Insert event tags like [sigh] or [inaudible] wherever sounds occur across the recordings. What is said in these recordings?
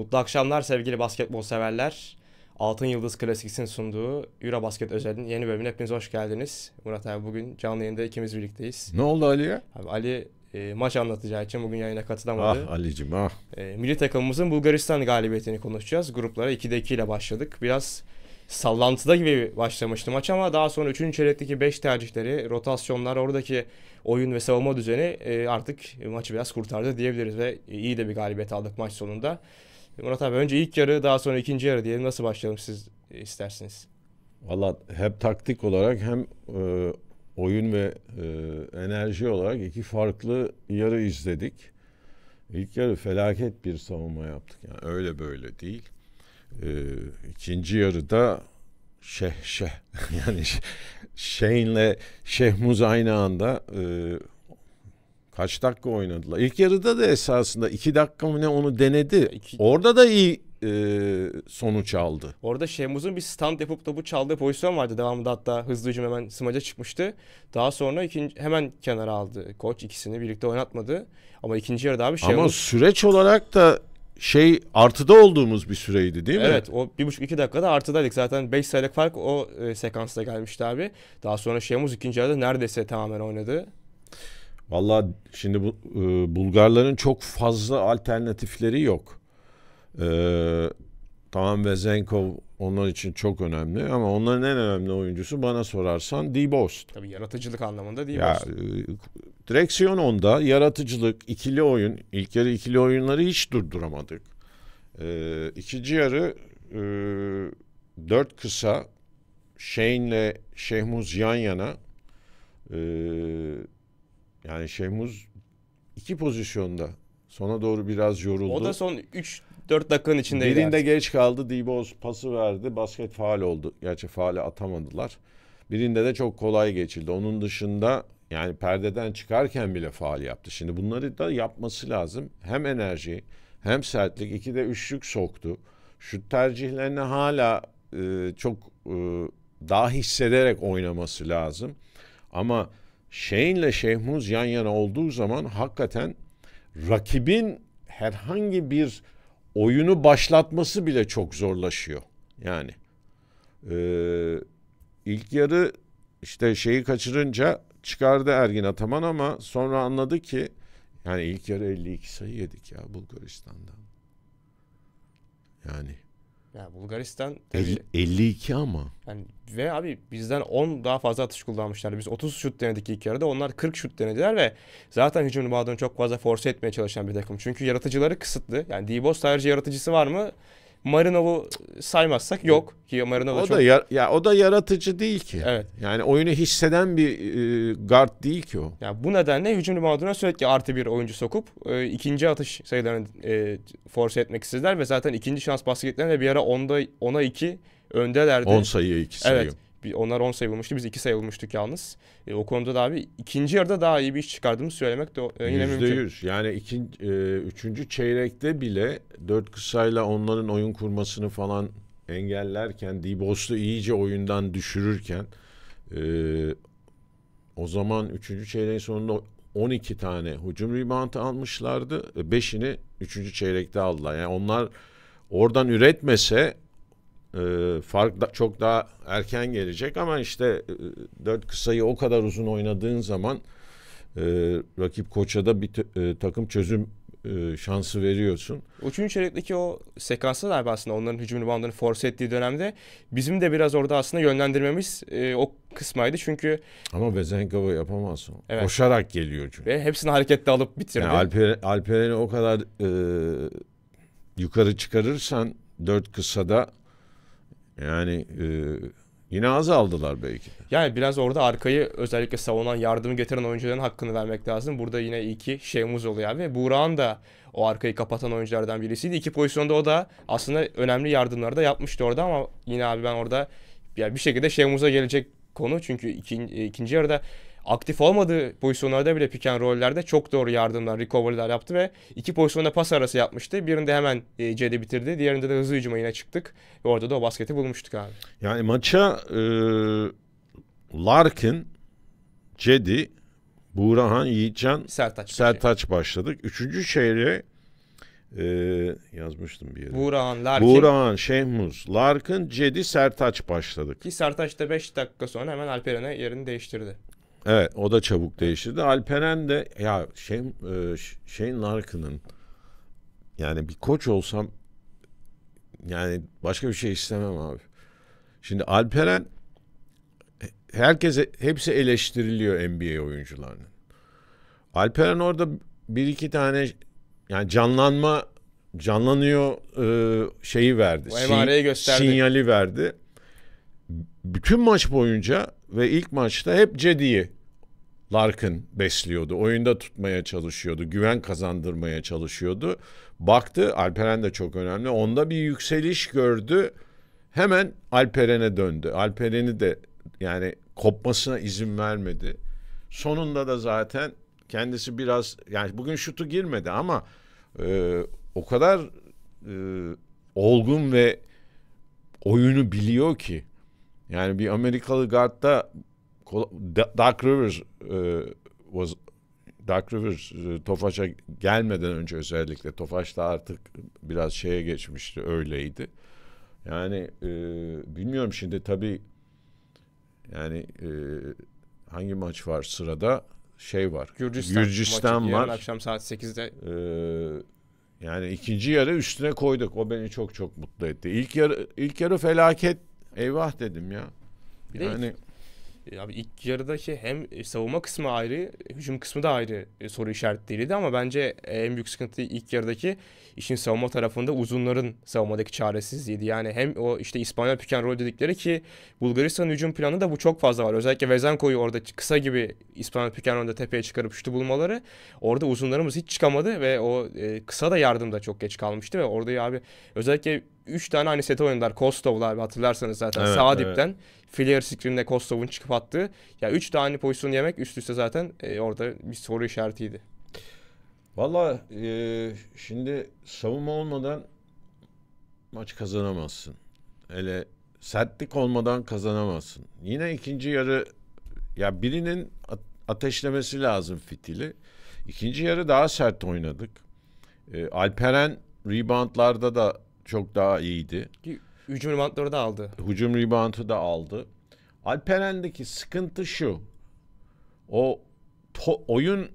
Mutlu akşamlar sevgili basketbol severler. Altın Yıldız Klasik'sin sunduğu Basket özelinin yeni bölümüne hepiniz hoş geldiniz. Murat abi bugün canlı yayında ikimiz birlikteyiz. Ne oldu Ali'ye? Abi Ali e, maç anlatacağı için bugün yayına katılamadı. Ah Ali'cim ah. E, milli takımımızın Bulgaristan galibiyetini konuşacağız. Gruplara 2'de 2 ile başladık. Biraz sallantıda gibi başlamıştı maç ama daha sonra 3. çeyrekteki 5 tercihleri, rotasyonlar, oradaki oyun ve savunma düzeni e, artık maçı biraz kurtardı diyebiliriz ve iyi de bir galibiyet aldık maç sonunda. Murat abi önce ilk yarı daha sonra ikinci yarı diyelim. Nasıl başlayalım siz e, istersiniz? Valla hep taktik olarak hem e, oyun ve e, enerji olarak iki farklı yarı izledik. İlk yarı felaket bir savunma yaptık. Yani öyle böyle değil. E, ikinci yarıda şeh şeh [laughs] yani Şeyh'le Şeyh Muz aynı anda e, Kaç dakika oynadılar? İlk yarıda da esasında iki dakika mı ne onu denedi. İki... Orada da iyi e, sonuç aldı. Orada Şemuz'un bir stand yapıp topu çaldığı pozisyon vardı. Devamında hatta hızlı hücum hemen smaca çıkmıştı. Daha sonra ikinci, hemen kenara aldı. Koç ikisini birlikte oynatmadı. Ama ikinci yarıda abi Şemuz... Ama süreç olarak da şey artıda olduğumuz bir süreydi değil mi? Evet o bir buçuk iki dakikada artıdaydık zaten 5 sayılık fark o e, sekansta gelmişti abi. Daha sonra Şemuz ikinci yarıda neredeyse tamamen oynadı. Valla şimdi bu, e, Bulgarların çok fazla alternatifleri yok. E, tamam Vezenkov onlar için çok önemli ama onların en önemli oyuncusu bana sorarsan Dibost. Tabii yaratıcılık anlamında Dibost. Ya, e, direksiyon onda, yaratıcılık, ikili oyun, ilk yarı ikili oyunları hiç durduramadık. E, ikinci yarı e, dört kısa Shane'le Şehmuz yan yana eee yani Şemuz iki pozisyonda sona doğru biraz yoruldu. O da son 3 4 dakikanın içinde Birinde artık. geç kaldı. Dibos pası verdi. Basket faal oldu. Gerçi faali atamadılar. Birinde de çok kolay geçildi. Onun dışında yani perdeden çıkarken bile faal yaptı. Şimdi bunları da yapması lazım. Hem enerji hem sertlik. iki de üçlük soktu. Şut tercihlerini hala e, çok e, daha hissederek oynaması lazım. Ama Şeyh'inle Şeyh Muz yan yana olduğu zaman hakikaten rakibin herhangi bir oyunu başlatması bile çok zorlaşıyor. Yani e, ilk yarı işte şeyi kaçırınca çıkardı Ergin Ataman ama sonra anladı ki yani ilk yarı 52 sayı yedik ya Bulgaristan'dan. Yani yani Bulgaristan tabii, 52 ama. Yani ve abi bizden 10 daha fazla atış kullanmışlar. Biz 30 şut denedik ilk yarıda. Onlar 40 şut denediler ve zaten hücum ribadını çok fazla force etmeye çalışan bir takım. Çünkü yaratıcıları kısıtlı. Yani Dibos sadece yaratıcısı var mı? Marinov'u saymazsak yok ki Marinov da o çok... da ya, ya o da yaratıcı değil ki. Evet. Yani oyunu hisseden bir e, guard değil ki o. Ya yani bu nedenle hücumlu rebounduna sürekli artı bir oyuncu sokup e, ikinci atış sayılarını e, force etmek istediler ve zaten ikinci şans basketlerinde bir ara onda ona iki öndelerdi. 10 sayıya iki. sayı. Evet. Bir, onlar 10 sayılmıştı. Biz 2 sayılmıştık yalnız. E, o konuda da abi ikinci yarıda daha iyi bir iş çıkardığımı söylemek de e, yine %100. mümkün. %100. Yani ikinci, e, üçüncü çeyrekte bile dört kısayla onların oyun kurmasını falan engellerken, Dibos'u iyice oyundan düşürürken e, o zaman üçüncü çeyreğin sonunda 12 tane hücum reboundı almışlardı. 5'ini e, üçüncü çeyrekte aldılar. Yani onlar oradan üretmese e, fark da, çok daha erken gelecek ama işte e, dört kısayı o kadar uzun oynadığın zaman e, rakip koça da bir e, takım çözüm e, şansı veriyorsun. Üçüncü çeyrekteki o sekansı galiba aslında onların hücum bandını force ettiği dönemde bizim de biraz orada aslında yönlendirmemiz e, o kısmaydı çünkü... Ama Bezenkova yapamazsın. Evet. Koşarak geliyor çünkü. Ve hepsini harekette alıp bitirdi. Yani Alper, Alperen'i o kadar e, yukarı çıkarırsan dört kısada yani e, yine azaldılar belki. Yani biraz orada arkayı özellikle savunan, yardımı getiren oyuncuların hakkını vermek lazım. Burada yine iki ki oluyor abi. Buğra'nın da o arkayı kapatan oyunculardan birisiydi. İki pozisyonda o da aslında önemli yardımları da yapmıştı orada ama yine abi ben orada yani bir şekilde Şemuz'a gelecek konu. Çünkü ikin, ikinci yarıda aktif olmadığı pozisyonlarda bile piken rollerde çok doğru yardımlar, recovery'ler yaptı ve iki pozisyonda pas arası yapmıştı. Birinde hemen e, C'de bitirdi. Diğerinde de hızlı hücuma yine çıktık. Ve orada da o basketi bulmuştuk abi. Yani maça e, Larkin, Cedi, Buğrahan, Yiğitcan, Sertaç, Sertaç başladık. Üçüncü çeyreğe e, yazmıştım bir yere. Buğrahan, Larkin. Buğrahan, Şehmuz, Larkin, Cedi, Sertaç başladık. Ki Sertaç da 5 dakika sonra hemen Alperen'e yerini değiştirdi. Evet o da çabuk değişirdi. Alperen de ya şey e, şey Narkı'nın yani bir koç olsam yani başka bir şey istemem abi. Şimdi Alperen herkese hepsi eleştiriliyor NBA oyuncularının. Alperen orada bir iki tane yani canlanma canlanıyor e, şeyi verdi. O gösterdi. Sinyali verdi. Bütün maç boyunca ve ilk maçta hep Cedi'yi Larkin besliyordu. Oyunda tutmaya çalışıyordu. Güven kazandırmaya çalışıyordu. Baktı Alperen de çok önemli. Onda bir yükseliş gördü. Hemen Alperen'e döndü. Alperen'i de yani kopmasına izin vermedi. Sonunda da zaten kendisi biraz yani bugün şutu girmedi ama e, o kadar e, olgun ve oyunu biliyor ki yani bir Amerikalı guardda Dark Rivers e, was Dark Rivers e, Tofaş'a gelmeden önce özellikle Tofaş da artık biraz şeye geçmişti öyleydi. Yani e, bilmiyorum şimdi tabii yani e, hangi maç var sırada? Şey var. Gürcistan, Gürcistan maçı, var. akşam saat 8'de. Ee, yani ikinci yarı üstüne koyduk. O beni çok çok mutlu etti. İlk yarı ilk yarı felaket Eyvah dedim ya. Bir yani de abi ilk yarıdaki hem savunma kısmı ayrı, hücum kısmı da ayrı e, soru işaretliydi ama bence e, en büyük sıkıntı ilk yarıdaki işin savunma tarafında uzunların savunmadaki çaresizliğiydi. Yani hem o işte İspanyol piken rol dedikleri ki Bulgaristan'ın hücum planı da bu çok fazla var. Özellikle Vezenko'yu orada kısa gibi İspanyol piken rolde tepeye çıkarıp şutu bulmaları. Orada uzunlarımız hiç çıkamadı ve o e, kısa da yardım da çok geç kalmıştı ve orada abi özellikle 3 tane aynı sete oynadılar. Kostov'la hatırlarsanız zaten evet, sağ evet. dipten. Flair screen'de Kostov'un çıkıp attığı. Ya 3 tane aynı pozisyon yemek üst üste zaten e, orada bir soru işaretiydi. Valla e, şimdi savunma olmadan maç kazanamazsın. Hele sertlik olmadan kazanamazsın. Yine ikinci yarı ya birinin ateşlemesi lazım fitili. İkinci yarı daha sert oynadık. E, Alperen reboundlarda da çok daha iyiydi. Hücum reboundları da aldı. Hücum reboundu da aldı. Alperen'deki sıkıntı şu. O to- oyun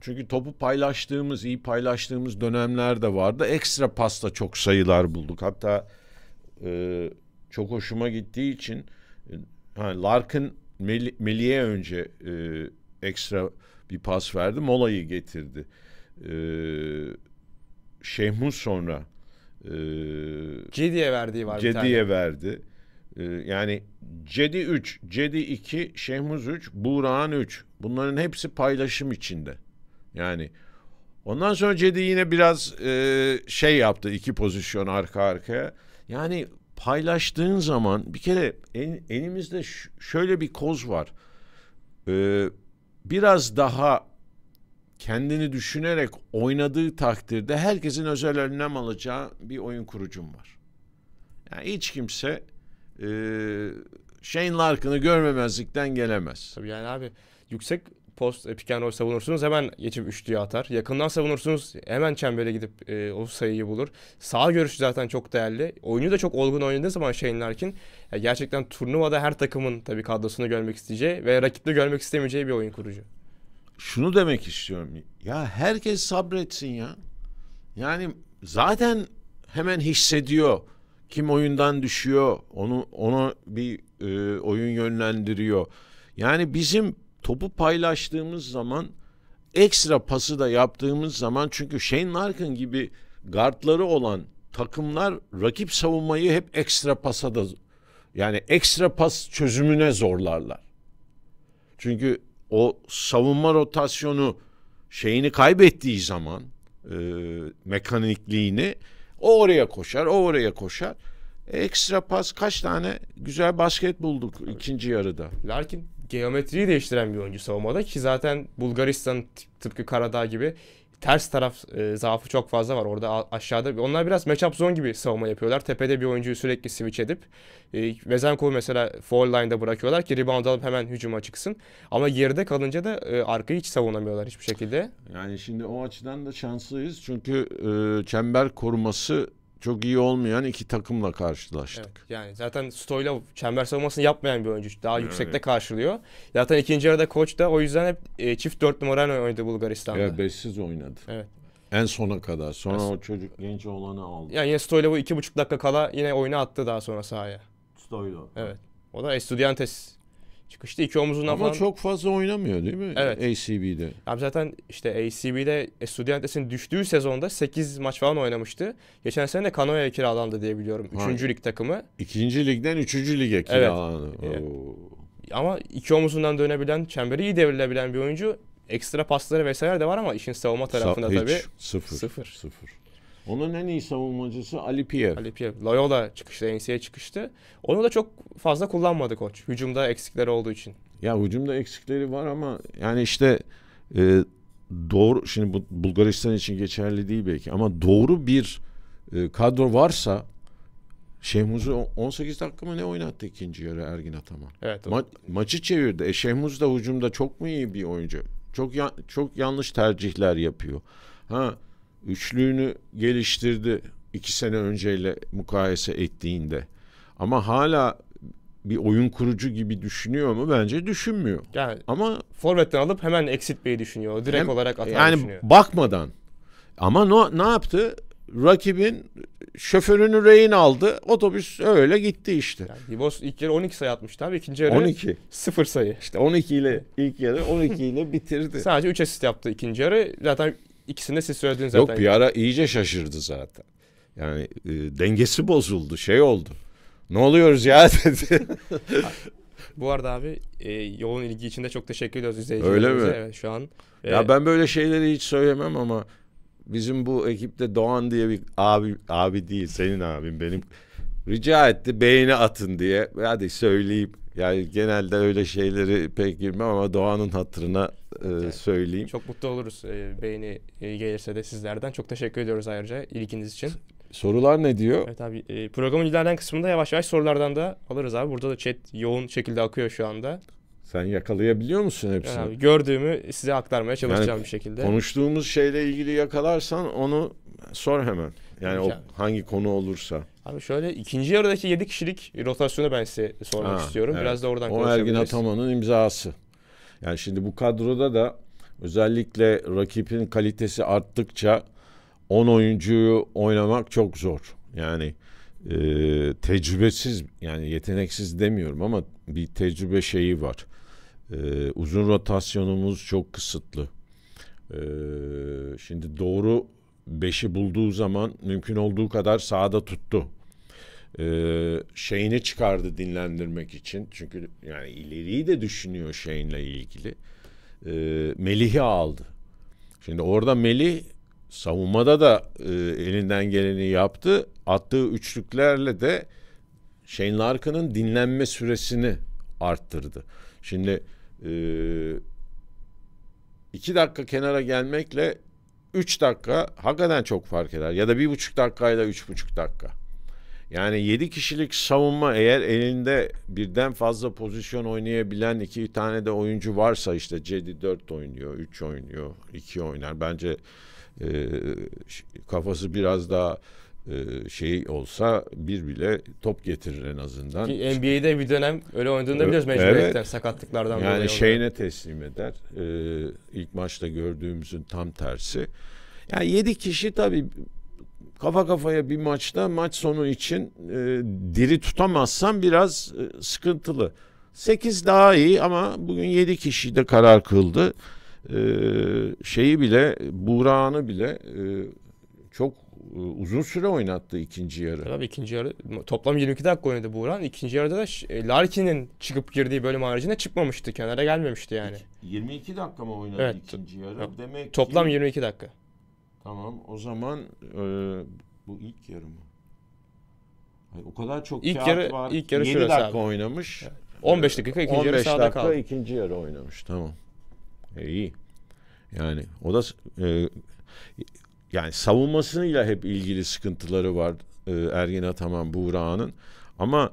çünkü topu paylaştığımız, iyi paylaştığımız dönemler de vardı. Ekstra pasta çok sayılar bulduk. Hatta e, çok hoşuma gittiği için e, hani Larkin Mel- Melih'e önce e, ekstra bir pas verdi. Molayı getirdi. E, Şehmus sonra e, ee, Cedi'ye verdiği var Cedi'ye verdi. E, yani Cedi 3, Cedi 2, Şehmuz 3, Buğra'an 3. Bunların hepsi paylaşım içinde. Yani ondan sonra Cedi yine biraz e, şey yaptı iki pozisyon arka arkaya. Yani paylaştığın zaman bir kere en, elimizde şöyle bir koz var. Ee, biraz daha kendini düşünerek oynadığı takdirde herkesin özel önlem alacağı bir oyun kurucum var. Yani hiç kimse e, Shane Larkin'ı görmemezlikten gelemez. Tabii yani abi yüksek post e, pick and roll savunursunuz hemen geçip üçlüye atar. Yakından savunursunuz hemen çembere gidip e, o sayıyı bulur. Sağ görüşü zaten çok değerli. Oyunu da çok olgun oynadığı zaman Shane Larkin gerçekten turnuvada her takımın tabii kadrosunu görmek isteyeceği ve rakipte görmek istemeyeceği bir oyun kurucu şunu demek istiyorum. Ya herkes sabretsin ya. Yani zaten hemen hissediyor. Kim oyundan düşüyor, onu onu bir e, oyun yönlendiriyor. Yani bizim topu paylaştığımız zaman ekstra pası da yaptığımız zaman çünkü Shane Larkin gibi gardları olan takımlar rakip savunmayı hep ekstra pasa da yani ekstra pas çözümüne zorlarlar. Çünkü o savunma rotasyonu şeyini kaybettiği zaman e, mekanikliğini o oraya koşar, o oraya koşar. ekstra pas kaç tane güzel basket bulduk ikinci yarıda. Larkin geometriyi değiştiren bir oyuncu savunmada ki zaten Bulgaristan tıpkı Karadağ gibi ters taraf e, zaafı çok fazla var orada aşağıda. Onlar biraz matchup zone gibi savunma yapıyorlar. Tepede bir oyuncuyu sürekli switch edip e, Vezenkov'u mesela foul line'da bırakıyorlar ki rebound alıp hemen hücuma çıksın. Ama geride kalınca da e, arkayı hiç savunamıyorlar hiçbir şekilde. Yani şimdi o açıdan da şanslıyız. Çünkü e, çember koruması çok iyi olmayan iki takımla karşılaştık. Evet, yani zaten Stoy'la çember savunmasını yapmayan bir oyuncu. Daha yüksekte evet. karşılıyor. Zaten ikinci yarıda koç da o yüzden hep e, çift dört numarayla oynadı Bulgaristan'da. Evet beşsiz oynadı. Evet. En sona kadar. Sonra As- o çocuk genç olanı aldı. Yani yine Stoyla bu iki buçuk dakika kala yine oyunu attı daha sonra sahaya. Stoyla. Evet. O da Estudiantes Çıkıştı iki omuzuna Ama falan... çok fazla oynamıyor değil mi? Evet. ACB'de. Abi zaten işte ACB'de e, Estudiantes'in düştüğü sezonda 8 maç falan oynamıştı. Geçen sene de Kanoya'ya kiralandı diye biliyorum. Üçüncü ha. lig takımı. İkinci ligden üçüncü lige kiralandı. Evet. Oo. Ama iki omuzundan dönebilen, çemberi iyi devrilebilen bir oyuncu. Ekstra pasları vesaire de var ama işin savunma tarafında Sa- hiç, tabii. Sıfır. Sıfır. sıfır. Onun en iyi savunmacısı Ali Piev. Ali Piev. Loyola çıkıştı, enseye çıkıştı. Onu da çok fazla kullanmadı koç. Hücumda eksikleri olduğu için. Ya hücumda eksikleri var ama yani işte e, doğru şimdi bu Bulgaristan için geçerli değil belki ama doğru bir e, kadro varsa Şehmuz'u 18 dakika mı ne oynattı ikinci yarı Ergin Ataman? Evet. Ma- maçı çevirdi. E, Şehmuz da hücumda çok mu iyi bir oyuncu? Çok ya- çok yanlış tercihler yapıyor. Ha Üçlüğünü geliştirdi iki sene önceyle mukayese ettiğinde. Ama hala bir oyun kurucu gibi düşünüyor mu? Bence düşünmüyor. Yani ama forvetten alıp hemen exit eksiltmeyi düşünüyor. Direkt hem, olarak atar yani düşünüyor. Yani bakmadan. Ama no, ne yaptı? Rakibin şoförünü rehin aldı. Otobüs öyle gitti işte. Yani Dibos ilk yarı 12 sayı atmıştı abi. İkinci yarı 12. sıfır sayı. İşte 12 ile ilk yarı 12 ile bitirdi. Sadece 3 asist yaptı ikinci yarı. Zaten İkisini siz söylediniz zaten. Yok bir ara iyice şaşırdı zaten. Yani e, dengesi bozuldu, şey oldu. Ne oluyoruz ya [laughs] dedi. Bu arada abi e, yolun ilgi için de çok teşekkür ediyoruz izleyicilerimize. Öyle mi? Evet şu an. E... Ya ben böyle şeyleri hiç söylemem ama bizim bu ekipte Doğan diye bir abi abi değil senin abin benim rica etti beğeni atın diye. Hadi söyleyeyim. Yani genelde öyle şeyleri pek girmem ama doğanın hatırına e, evet. söyleyeyim. Çok mutlu oluruz. E, beğeni e, gelirse de sizlerden. Çok teşekkür ediyoruz ayrıca ilginiz için. Sorular ne diyor? Evet abi e, programın ilerleyen kısmında yavaş yavaş sorulardan da alırız abi. Burada da chat yoğun şekilde akıyor şu anda. Sen yakalayabiliyor musun hepsini? Yani abi, gördüğümü size aktarmaya çalışacağım yani, bir şekilde. Konuştuğumuz şeyle ilgili yakalarsan onu sor hemen. Yani o hangi konu olursa. Abi şöyle ikinci yarıdaki 7 kişilik rotasyonu ben size sormak ha, istiyorum. Evet. Biraz da oradan O Ergin Ataman'ın imzası. Yani şimdi bu kadroda da özellikle rakibin kalitesi arttıkça 10 oyuncuyu oynamak çok zor. Yani e, tecrübesiz yani yeteneksiz demiyorum ama bir tecrübe şeyi var. E, uzun rotasyonumuz çok kısıtlı. E, şimdi doğru Beşi bulduğu zaman mümkün olduğu kadar sağda tuttu. Ee, şeyini çıkardı dinlendirmek için. Çünkü yani ileriyi de düşünüyor şeyinle ilgili. Ee, Melih'i aldı. Şimdi orada Melih savunmada da e, elinden geleni yaptı. Attığı üçlüklerle de Shane Larkin'ın dinlenme süresini arttırdı. Şimdi e, iki dakika kenara gelmekle 3 dakika hakikaten çok fark eder. Ya da 1,5 dakikayla 3,5 dakika. Yani 7 kişilik savunma eğer elinde birden fazla pozisyon oynayabilen iki tane de oyuncu varsa işte Cedi 4 oynuyor, 3 oynuyor, 2 oynar. Bence e, kafası biraz daha e, şey olsa bir bile top getirir en azından. Ki NBA'de bir dönem öyle oynadığını biliyoruz mecburiyetten evet. sakatlıklardan yani dolayı. Yani şeyine teslim eder. Ee, ilk maçta gördüğümüzün tam tersi. Yani yedi kişi tabii kafa kafaya bir maçta maç sonu için e, diri tutamazsan biraz e, sıkıntılı. Sekiz daha iyi ama bugün yedi kişi de karar kıldı. Ee, şeyi bile Buğra'nı bile e, çok e, uzun süre oynattı ikinci yarı. Tabii ikinci yarı toplam 22 dakika oynadı Buğran. İkinci yarıda da e, Larkin'in çıkıp girdiği bölüm haricinde çıkmamıştı. Kenara gelmemişti yani. 22 dakika mı oynadı evet. ikinci yarı? Demek toplam ki... 22 dakika. Tamam o zaman e, bu ilk yarı mı? Hayır, o kadar çok İlk yarı, var. İlk yarı 7 dakika abi. oynamış. Evet. 15 dakika ikinci 15 yarı sahada dakika kaldı. ikinci yarı oynamış tamam. E, iyi. Yani o da e, yani savunmasıyla hep ilgili sıkıntıları var e, Ergin Ataman Buğra'nın. Ama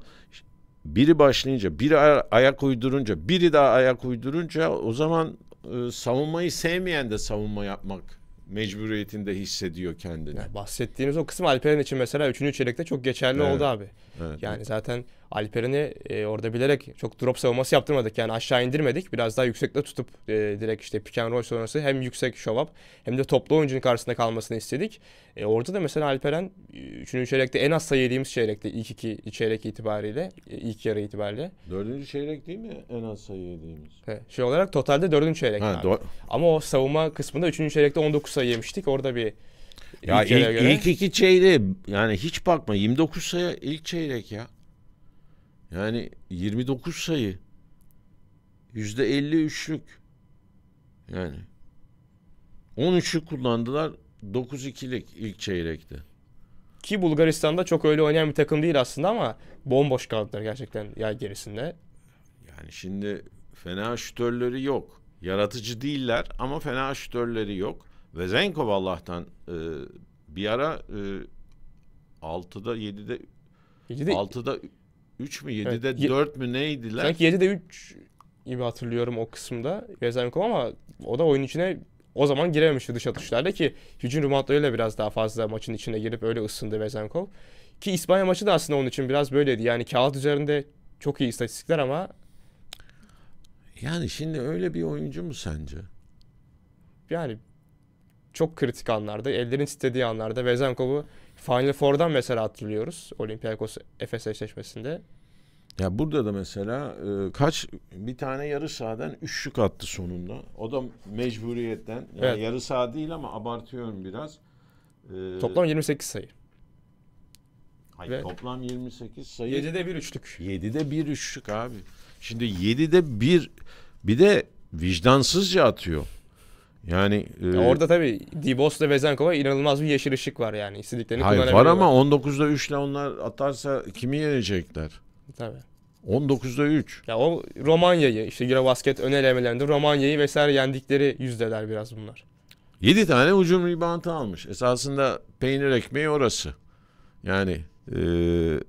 biri başlayınca, biri ayak uydurunca, biri daha ayak uydurunca o zaman e, savunmayı sevmeyen de savunma yapmak mecburiyetinde hissediyor kendini. Yani bahsettiğimiz o kısım Alperen için mesela 3. çeyrekte çok geçerli evet. oldu abi. Evet, yani evet. zaten Alperen'i e, orada bilerek çok drop savunması yaptırmadık. Yani aşağı indirmedik. Biraz daha yüksekte tutup e, direkt işte pick and roll sonrası hem yüksek show up hem de toplu oyuncunun karşısında kalmasını istedik. E, orada da mesela Alperen 3. E, çeyrekte en az sayı yediğimiz çeyrekte ilk iki çeyrek itibariyle e, ilk yarı itibariyle. 4. çeyrek değil mi en az sayı yediğimiz? He, şey olarak totalde 4. çeyrek. Ha, do- Ama o savunma kısmında 3. çeyrekte 19 sayı yemiştik. Orada bir ya ilk, göre. ilk iki çeyrek yani hiç bakma 29 sayı ilk çeyrek ya. Yani 29 sayı. Yüzde 53'lük. Yani. 13'ü kullandılar 9-2'lik ilk çeyrekte. Ki Bulgaristan'da çok öyle oynayan bir takım değil aslında ama bomboş kaldılar gerçekten yay gerisinde. Yani şimdi fena şütörleri yok. Yaratıcı değiller ama fena şütörleri yok. Ve Zenkov Allah'tan e, bir ara e, 6'da 7'de 7'de 6'da 3 mü 7'de evet. 4 mü neydiler? Sanki 7'de 3 gibi hatırlıyorum o kısımda Vezenkov ama o da oyun içine o zaman girememişti dış atışlarda ki Hücum rumatlarıyla biraz daha fazla maçın içine girip öyle ısındı Vezenkov. Ki İspanya maçı da aslında onun için biraz böyleydi. Yani kağıt üzerinde çok iyi istatistikler ama yani şimdi öyle bir oyuncu mu sence? Yani çok kritik anlarda, ellerin istediği anlarda Vezenkov'u Final Four'dan mesela hatırlıyoruz Olympiakos Efes eşleşmesinde. Ya burada da mesela e, kaç bir tane yarı sahadan üçlük attı sonunda. O da mecburiyetten. Yani evet. yarı saha değil ama abartıyorum biraz. E, toplam 28 sayı. Hayır Ve toplam 28 sayı. 7'de 1 üçlük. 7'de 1 üçlük abi. Şimdi 7'de 1 bir de vicdansızca atıyor. Yani e, orada tabii Dibos'la Vezenkova inanılmaz bir yeşil ışık var yani. istediklerini hayır, var ama 19'da 3 ile onlar atarsa kimi yenecekler? Tabii. 19'da 3. Ya o Romanya'yı işte Eurobasket ön elemelerinde Romanya'yı vesaire yendikleri yüzdeler biraz bunlar. 7 tane ucum ribantı almış. Esasında peynir ekmeği orası. Yani e,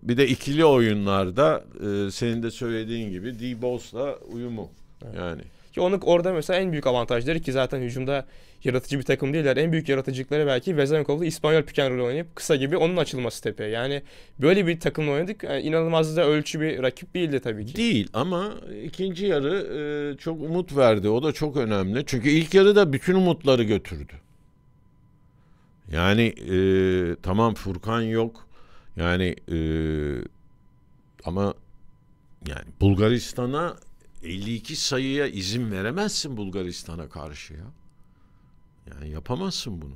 bir de ikili oyunlarda e, senin de söylediğin gibi D-Boss'la uyumu. Evet. Yani ki onun orada mesela en büyük avantajları ki zaten hücumda yaratıcı bir takım değiller. En büyük yaratıcılıkları belki Vezenkov'la İspanyol piken oynayıp kısa gibi onun açılması tepeye. Yani böyle bir takımla oynadık. Yani inanılmaz da ölçü bir rakip değildi tabii ki. Değil ama ikinci yarı e, çok umut verdi. O da çok önemli. Çünkü ilk yarı da bütün umutları götürdü. Yani e, tamam Furkan yok. Yani e, ama yani Bulgaristan'a 52 sayıya izin veremezsin Bulgaristan'a karşı ya. Yani yapamazsın bunu.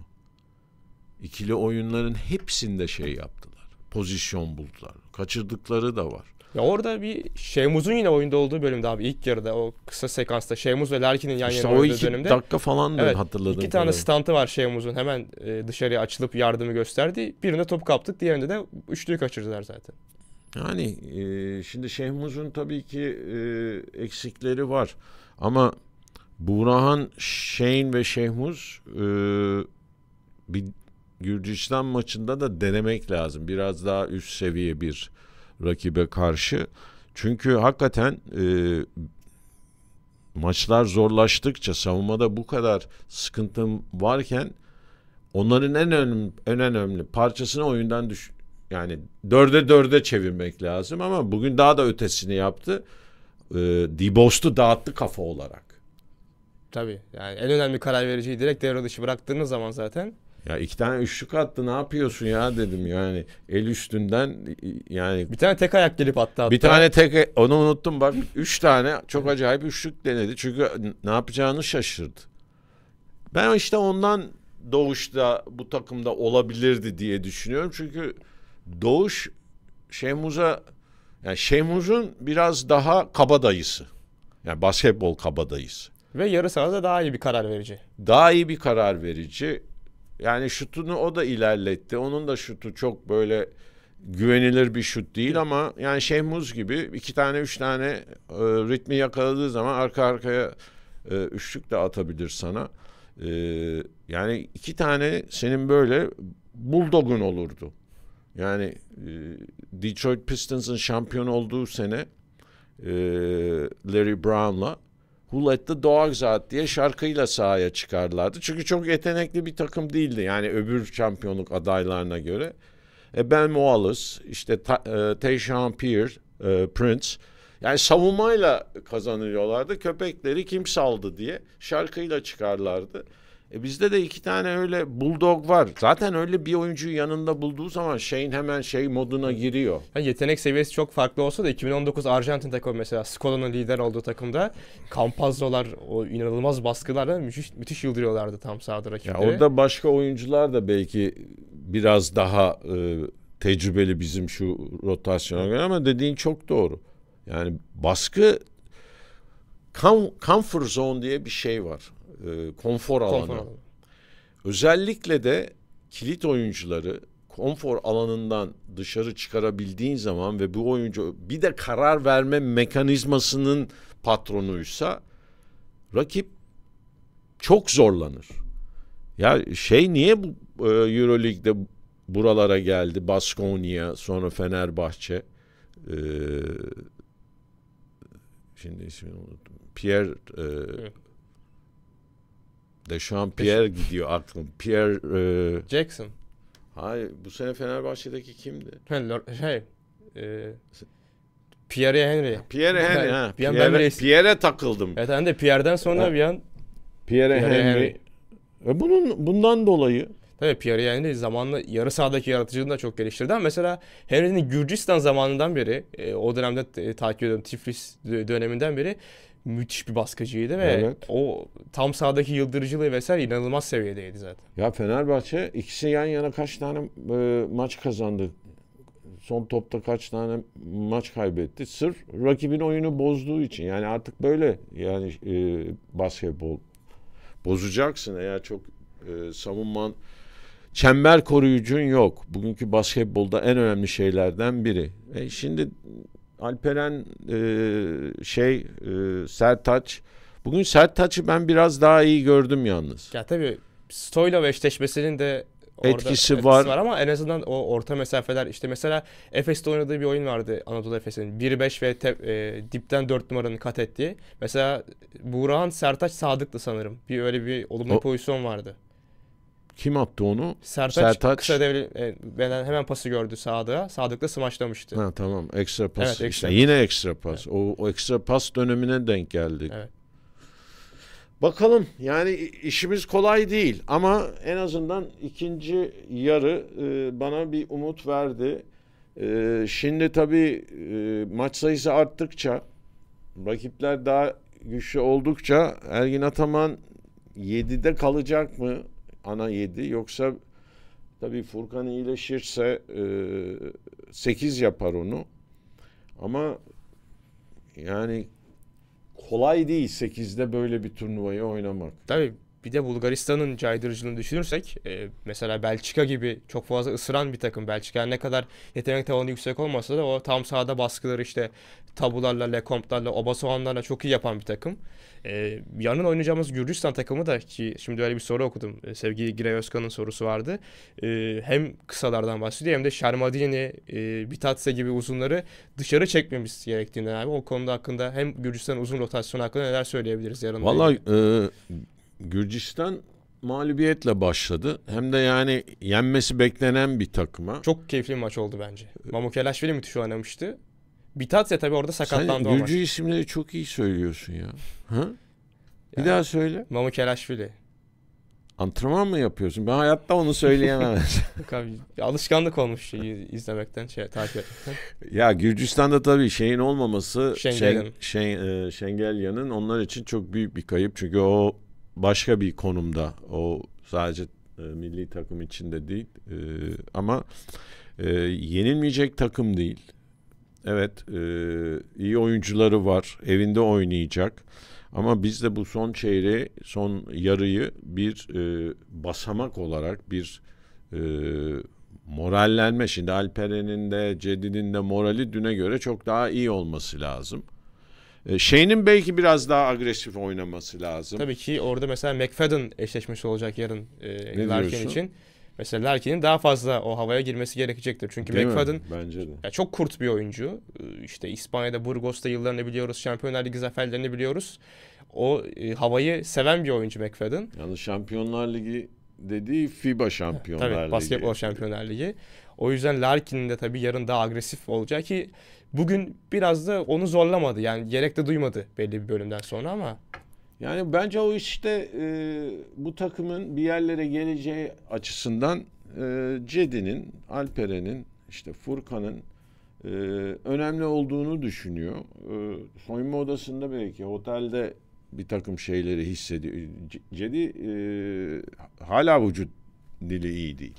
İkili oyunların hepsinde şey yaptılar. Pozisyon buldular. Kaçırdıkları da var. Ya orada bir şeymuzun yine oyunda olduğu bölümde abi ilk yarıda o kısa sekansta şeymuz ve Larkin'in yan işte yana oynadığı iki dönemde. dakika falan evet, hatırladım. İki tane stantı var şeymuzun hemen e, dışarıya açılıp yardımı gösterdi. Birinde top kaptık diğerinde de üçlüyü kaçırdılar zaten. Yani e, şimdi Şehmuz'un tabii ki e, eksikleri var. Ama Burahan Şeyin ve Şehmuz e, bir Gürcistan maçında da denemek lazım. Biraz daha üst seviye bir rakibe karşı. Çünkü hakikaten e, maçlar zorlaştıkça savunmada bu kadar sıkıntım varken onların en önemli, en önemli parçasını oyundan düşün. Yani dörde dörde çevirmek lazım ama bugün daha da ötesini yaptı. E, ee, Dibost'u dağıttı kafa olarak. Tabii yani en önemli karar vericiyi direkt devre dışı bıraktığınız zaman zaten. Ya iki tane üçlük attı ne yapıyorsun ya dedim yani el üstünden yani. Bir tane tek ayak gelip attı hatta. Bir tane tek onu unuttum bak üç tane çok acayip üçlük denedi çünkü ne yapacağını şaşırdı. Ben işte ondan doğuşta bu takımda olabilirdi diye düşünüyorum çünkü Doğuş Şehmuz'a yani Şehmuz'un biraz daha kabadayısı. Yani basketbol kabadayısı. Ve yarı sahada daha iyi bir karar verici. Daha iyi bir karar verici. Yani şutunu o da ilerletti. Onun da şutu çok böyle güvenilir bir şut değil ama yani Şehmuz gibi iki tane üç tane e, ritmi yakaladığı zaman arka arkaya e, üçlük de atabilir sana. E, yani iki tane senin böyle bulldogun olurdu. Yani e, Detroit Pistons'ın şampiyon olduğu sene e, Larry Brown'la Who Let The Dogs Out diye şarkıyla sahaya çıkarlardı. Çünkü çok yetenekli bir takım değildi yani öbür şampiyonluk adaylarına göre. E ben Wallace, işte ta, e, Tayshaun Pierce, e, Prince yani savunmayla kazanıyorlardı. Köpekleri kim saldı diye şarkıyla çıkarlardı. E bizde de iki tane öyle bulldog var. Zaten öyle bir oyuncuyu yanında bulduğu zaman şeyin hemen şey moduna giriyor. Ha, yetenek seviyesi çok farklı olsa da 2019 Arjantin takımı mesela Skola'nın lider olduğu takımda Campazzo'lar o inanılmaz baskılarla müthiş, müthiş yıldırıyorlardı tam sahada rakipleri. Ya orada başka oyuncular da belki biraz daha e, tecrübeli bizim şu rotasyona göre ama dediğin çok doğru. Yani baskı comfort zone diye bir şey var e, konfor alanı. Konfor Özellikle de kilit oyuncuları konfor alanından dışarı çıkarabildiğin zaman ve bu oyuncu bir de karar verme mekanizmasının patronuysa rakip çok zorlanır. Ya şey niye bu e, EuroLeague'de buralara geldi Baskonia sonra Fenerbahçe e, şimdi ismini unuttum. Pierre e, evet. De Jean Pierre gidiyor aklım. Pierre e... Jackson. Hayır bu sene Fenerbahçe'deki kimdi? Şey, e... Pierre Henry. Pierre Henry ha. Bir an Pierre, ben Pierre'e takıldım. Evet hani de Pierre'den sonra ha. bir an Pierre, Pierre Henry. Henry. E bunun bundan dolayı Tabii Pierre Henry zamanla yarı sahadaki yaratıcılığını da çok geliştirdi ama mesela Henry'nin Gürcistan zamanından beri e, o dönemde e, takip ediyorum Tiflis döneminden beri müthiş bir baskıcıydı ve evet. o tam sahadaki yıldırıcılığı vesaire inanılmaz seviyedeydi zaten. Ya Fenerbahçe ikisi yan yana kaç tane e, maç kazandı? Son topta kaç tane maç kaybetti? Sırf rakibin oyunu bozduğu için. Yani artık böyle yani e, basketbol bozacaksın eğer çok e, savunman çember koruyucun yok. Bugünkü basketbolda en önemli şeylerden biri. E şimdi Alperen e, şey e, Sertaç. Bugün Sertaç'ı ben biraz daha iyi gördüm yalnız. Ya tabii Stoylov eşleşmesinin de orada etkisi, etkisi var. var ama en azından o orta mesafeler işte mesela Efes'te oynadığı bir oyun vardı Anadolu Efes'in 1-5 ve te, e, dipten 4 numaranın kat ettiği. Mesela Burhan Sertaç Sadık'tı sanırım. Bir öyle bir olumlu o, pozisyon vardı. Kim attı onu? Sertaç, Sertaç. kısa devre e, hemen pası gördü Sadık'a. Sadık'la da smaçlamıştı. Ha tamam ekstra pas. Evet, ekstra. İşte yine ekstra pas. Evet. O, o ekstra pas dönemine denk geldik. Evet. Bakalım yani işimiz kolay değil ama en azından ikinci yarı e, bana bir umut verdi. E, şimdi tabii e, maç sayısı arttıkça rakipler daha güçlü oldukça Ergin Ataman 7'de kalacak mı? ana yedi yoksa tabii Furkan iyileşirse e, 8 yapar onu. Ama yani kolay değil sekizde böyle bir turnuvayı oynamak. Tabii bir de Bulgaristan'ın caydırıcılığını düşünürsek e, mesela Belçika gibi çok fazla ısıran bir takım Belçika ne kadar yetenek tavanı yüksek olmasa da o tam sahada baskıları işte tabularla, lekomplarla, obasoğanlarla çok iyi yapan bir takım. E, yanın oynayacağımız Gürcistan takımı da ki şimdi öyle bir soru okudum. E, sevgili Girey Özkan'ın sorusu vardı. E, hem kısalardan bahsediyor hem de Şermadini, e, Bitatse gibi uzunları dışarı çekmemiz gerektiğinden abi. O konuda hakkında hem Gürcistan uzun rotasyonu hakkında neler söyleyebiliriz yarın? Valla e, Gürcistan mağlubiyetle başladı. Hem de yani yenmesi beklenen bir takıma. Çok keyifli bir maç oldu bence. Mamukelashvili müthiş oynamıştı. Bitatse tabii orada sakatlandı Sen Gürcü maç. isimleri çok iyi söylüyorsun ya. Ha? Bir yani, daha söyle. Mamukelashvili. Antrenman mı yapıyorsun? Ben hayatta onu söyleyemem. [laughs] alışkanlık olmuş şeyi izlemekten, şey takip etmekten. Ya Gürcistan'da tabii şeyin olmaması Şengel'in. Şen, Şen, Şengelyan'ın onlar için çok büyük bir kayıp. Çünkü o başka bir konumda. O sadece e, milli takım içinde değil e, ama e, yenilmeyecek takım değil. Evet e, iyi oyuncuları var. Evinde oynayacak. Ama biz de bu son çeyreği, son yarıyı bir e, basamak olarak bir e, morallenme. Şimdi Alperen'in de Cedi'nin de morali düne göre çok daha iyi olması lazım. Şeyinin ee, belki biraz daha agresif oynaması lazım. Tabii ki orada mesela McFadden eşleşmesi olacak yarın e, Larkin için. Mesela Larkin'in daha fazla o havaya girmesi gerekecektir. Çünkü Değil McFadden mi? Bence de. Ya çok kurt bir oyuncu. Ee, işte İspanya'da Burgos'ta yıllarını biliyoruz. Şampiyonlar Ligi zaferlerini biliyoruz. O e, havayı seven bir oyuncu McFadden. Yani Şampiyonlar Ligi dediği FIBA Şampiyonlar Ligi. Tabii basketbol Şampiyonlar Ligi. O yüzden Larkin'in de tabii yarın daha agresif olacak ki bugün biraz da onu zorlamadı. Yani gerek de duymadı belli bir bölümden sonra ama. Yani bence o işte e, bu takımın bir yerlere geleceği açısından e, Cedi'nin, Alperen'in, işte Furkan'ın e, önemli olduğunu düşünüyor. E, soyunma odasında belki otelde bir takım şeyleri hissediyor. Cedi e, hala vücut dili iyi değil.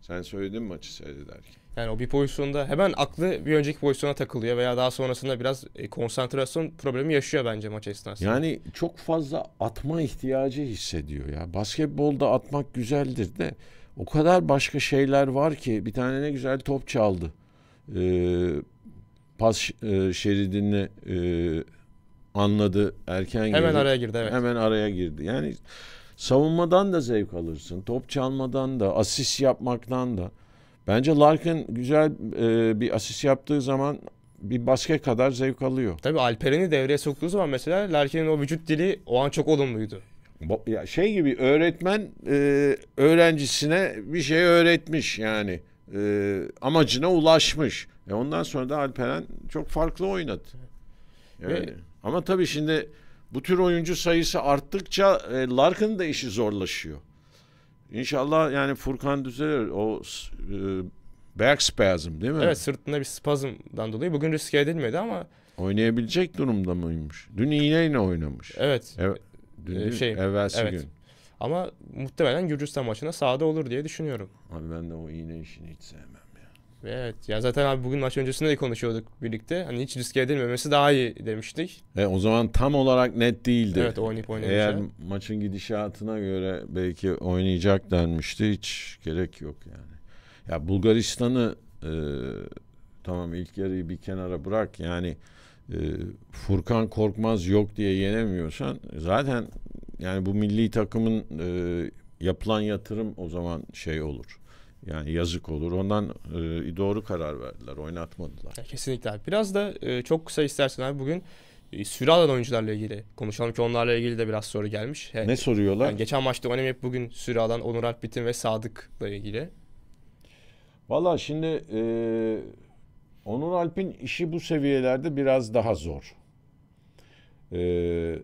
Sen söyledin maçı seyrederken. Yani o bir pozisyonda hemen aklı bir önceki pozisyona takılıyor veya daha sonrasında biraz e, konsantrasyon problemi yaşıyor bence maç esnasında. Yani çok fazla atma ihtiyacı hissediyor ya. Basketbolda atmak güzeldir de o kadar başka şeyler var ki bir tane ne güzel top çaldı. Ee, pas e, şeridini e, anladı erken girdi. Hemen araya girdi evet. Hemen araya girdi. Yani savunmadan da zevk alırsın. Top çalmadan da asist yapmaktan da. Bence Larkin güzel e, bir asist yaptığı zaman bir basket kadar zevk alıyor. Tabii Alperen'i devreye soktuğu zaman mesela Larkin'in o vücut dili o an çok olumluydu. Ya şey gibi öğretmen e, öğrencisine bir şey öğretmiş yani e, amacına ulaşmış. E ondan sonra da Alperen çok farklı oynadı. Yani. Ve... Ama tabii şimdi bu tür oyuncu sayısı arttıkça e, Larkin'ın da işi zorlaşıyor. İnşallah yani Furkan düzelir. O e, back spasm değil mi? Evet sırtında bir spazmdan dolayı bugün riske edilmedi ama oynayabilecek durumda mıymış? Dün iğneyle oynamış. Evet. Ev, e, dün ee, şey evvelsi evet. gün. Ama muhtemelen Gürcistan maçına sahada olur diye düşünüyorum. Abi ben de o iğne işini hiç sevmem. Evet ya zaten abi bugün maç öncesinde de konuşuyorduk birlikte. Hani hiç riske edilmemesi daha iyi demiştik. E, o zaman tam olarak net değildi. Evet oynayıp oynayacağı. Eğer maçın gidişatına göre belki oynayacak denmişti. Hiç gerek yok yani. Ya Bulgaristan'ı e, tamam ilk yarıyı bir kenara bırak. Yani e, Furkan Korkmaz yok diye yenemiyorsan zaten yani bu milli takımın e, yapılan yatırım o zaman şey olur yani yazık olur. Ondan e, doğru karar verdiler. Oynatmadılar. Ya kesinlikle abi. Biraz da e, çok kısa istersen abi bugün e, süre alan oyuncularla ilgili konuşalım ki onlarla ilgili de biraz soru gelmiş. Yani, ne soruyorlar? Yani geçen maçta oynamayıp bugün süre alan Onur Akbitin ve Sadık'la ilgili. Valla şimdi e, Onur Alp'in işi bu seviyelerde biraz daha zor. E,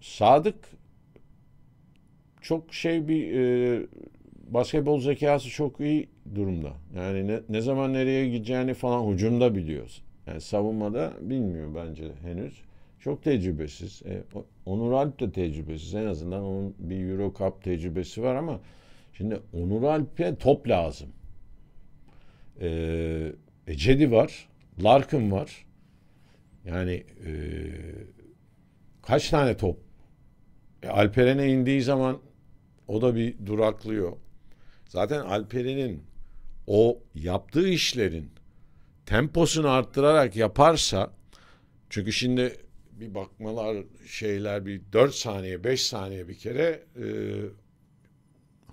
Sadık çok şey bir e, basketbol zekası çok iyi durumda. Yani ne, ne zaman nereye gideceğini falan hücumda biliyoruz. Yani savunmada bilmiyor bence henüz. Çok tecrübesiz. E, Onur Alp de tecrübesiz. En azından onun bir Euro Cup tecrübesi var ama şimdi Onur Alp'e top lazım. E, Ecedi var. Larkin var. Yani e, kaç tane top? E, Alperen'e indiği zaman o da bir duraklıyor. Zaten Alper'inin o yaptığı işlerin temposunu arttırarak yaparsa çünkü şimdi bir bakmalar şeyler bir 4 saniye 5 saniye bir kere e,